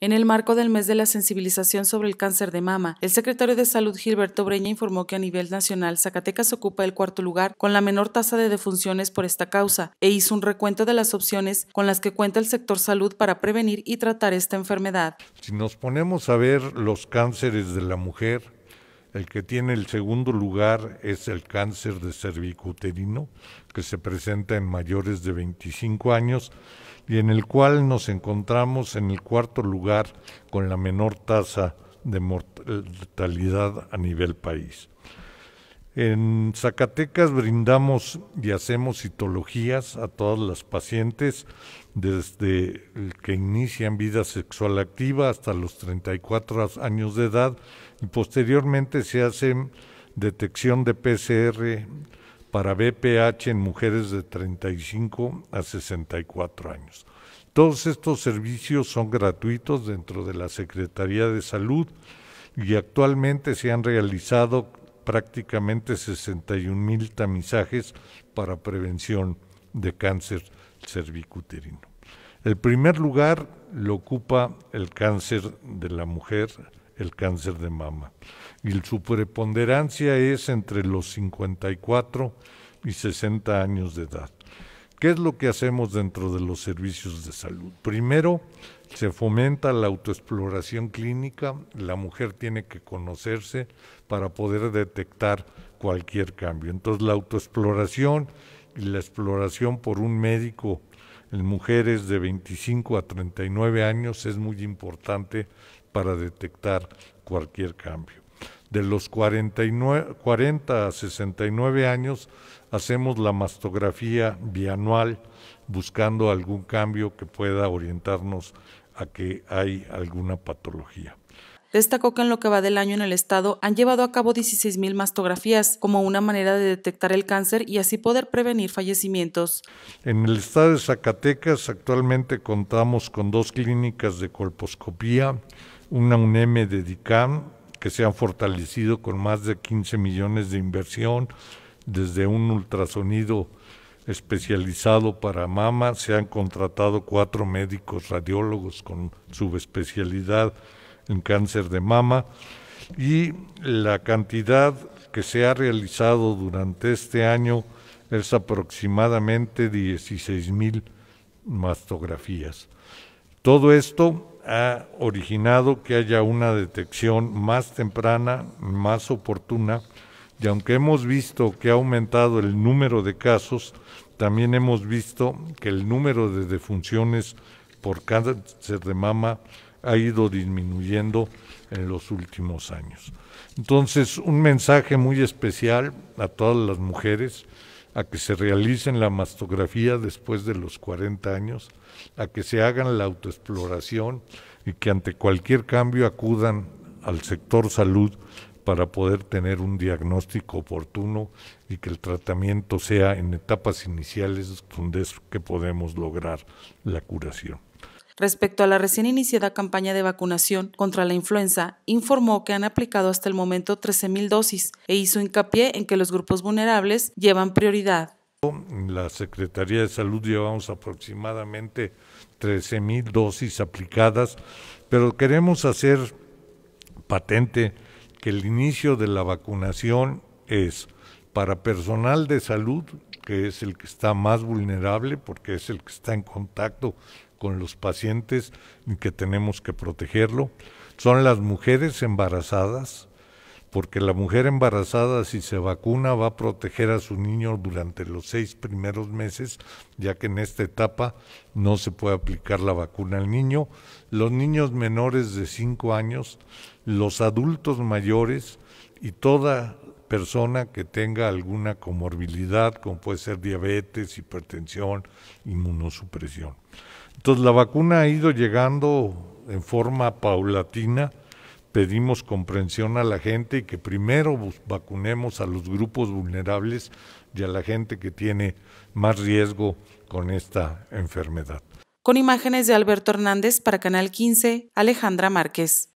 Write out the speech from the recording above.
En el marco del mes de la sensibilización sobre el cáncer de mama, el secretario de Salud Gilberto Breña informó que a nivel nacional Zacatecas ocupa el cuarto lugar con la menor tasa de defunciones por esta causa e hizo un recuento de las opciones con las que cuenta el sector salud para prevenir y tratar esta enfermedad. Si nos ponemos a ver los cánceres de la mujer, el que tiene el segundo lugar es el cáncer de cervicuterino, que se presenta en mayores de 25 años y en el cual nos encontramos en el cuarto lugar con la menor tasa de mortalidad a nivel país. En Zacatecas brindamos y hacemos citologías a todas las pacientes desde que inician vida sexual activa hasta los 34 años de edad y posteriormente se hace detección de PCR para BPH en mujeres de 35 a 64 años. Todos estos servicios son gratuitos dentro de la Secretaría de Salud y actualmente se han realizado prácticamente 61 mil tamizajes para prevención de cáncer cervicuterino. El primer lugar lo ocupa el cáncer de la mujer, el cáncer de mama. Y su preponderancia es entre los 54 y 60 años de edad. ¿Qué es lo que hacemos dentro de los servicios de salud? Primero, se fomenta la autoexploración clínica, la mujer tiene que conocerse para poder detectar cualquier cambio. Entonces, la autoexploración y la exploración por un médico en mujeres de 25 a 39 años es muy importante para detectar cualquier cambio de los 40 a 69 años hacemos la mastografía bianual buscando algún cambio que pueda orientarnos a que hay alguna patología. Destacó que en lo que va del año en el estado han llevado a cabo 16.000 mastografías como una manera de detectar el cáncer y así poder prevenir fallecimientos. En el estado de Zacatecas actualmente contamos con dos clínicas de colposcopía, una UNEM de DICAM que se han fortalecido con más de 15 millones de inversión, desde un ultrasonido especializado para mama, se han contratado cuatro médicos radiólogos con subespecialidad en cáncer de mama y la cantidad que se ha realizado durante este año es aproximadamente 16 mil mastografías. Todo esto ha originado que haya una detección más temprana, más oportuna, y aunque hemos visto que ha aumentado el número de casos, también hemos visto que el número de defunciones por cáncer de mama ha ido disminuyendo en los últimos años. Entonces, un mensaje muy especial a todas las mujeres, a que se realicen la mastografía después de los 40 años, a que se hagan la autoexploración y que ante cualquier cambio acudan al sector salud para poder tener un diagnóstico oportuno y que el tratamiento sea en etapas iniciales donde es que podemos lograr la curación. Respecto a la recién iniciada campaña de vacunación contra la influenza, informó que han aplicado hasta el momento 13.000 dosis e hizo hincapié en que los grupos vulnerables llevan prioridad. La Secretaría de Salud llevamos aproximadamente 13.000 dosis aplicadas, pero queremos hacer patente que el inicio de la vacunación es para personal de salud, que es el que está más vulnerable porque es el que está en contacto con los pacientes y que tenemos que protegerlo, son las mujeres embarazadas, porque la mujer embarazada si se vacuna va a proteger a su niño durante los seis primeros meses, ya que en esta etapa no se puede aplicar la vacuna al niño, los niños menores de cinco años, los adultos mayores y toda persona que tenga alguna comorbilidad, como puede ser diabetes, hipertensión, inmunosupresión. Entonces la vacuna ha ido llegando en forma paulatina. Pedimos comprensión a la gente y que primero vacunemos a los grupos vulnerables y a la gente que tiene más riesgo con esta enfermedad. Con imágenes de Alberto Hernández para Canal 15, Alejandra Márquez.